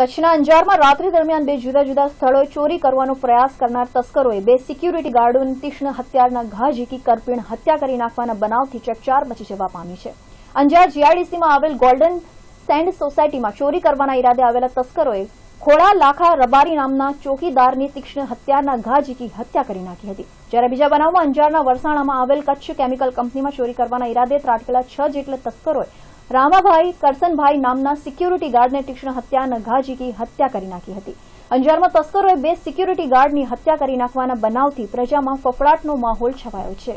કચ્છના અંજારમાં રાત્રિ દરમિયાન બે જુદા જુદા સ્થળોએ ચોરી કરવાનો પ્રયાસ કરનાર તસ્કરોએ બે સિક્યુરિટી ગાર્ડોની તીક્ષ્ણ હત્યારના ઘા ઝીકી કરપીણ હત્યા કરી નાખવાના બનાવથી ચકચાર મચી જવા પામી છે અંજાર જીઆઈડીસીમાં આવેલ ગોલ્ડન સેન્ડ સોસાયટીમાં ચોરી કરવાના ઇરાદે આવેલા તસ્કરોએ ખોડા લાખા રબારી નામના ચોકીદારની તીક્ષ્ણ હત્યારના ઘા ઝીકી હત્યા કરી નાખી હતી જ્યારે બીજા બનાવમાં અંજારના વરસાણામાં આવેલ કચ્છ કેમિકલ કંપનીમાં ચોરી કરવાના ઇરાદે ત્રાટકેલા છ જેટલા તસ્કરોએ રામાભાઈ કરસનભાઈ નામના સિક્યુરિટી ગાર્ડને તીક્ષ્ણ હત્યા નઘાજીકી હત્યા કરી નાખી હતી અંજારમાં તસ્કરોએ બે સિક્યુરિટી ગાર્ડની હત્યા કરી નાખવાના બનાવથી પ્રજામાં ફફડાટનો માહોલ છવાયો છે